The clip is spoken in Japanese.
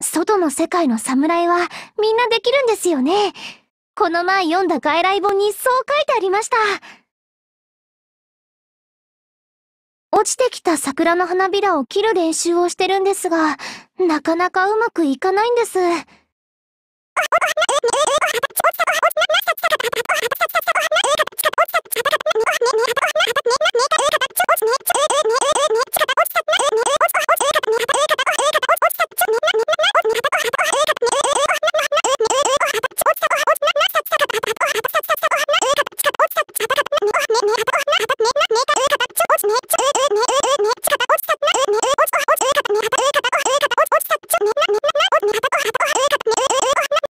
外の世界の侍はみんなできるんですよね。この前読んだ外来本にそう書いてありました。落ちてきた桜の花びらを切る練習をしてるんですが、なかなかうまくいかないんです。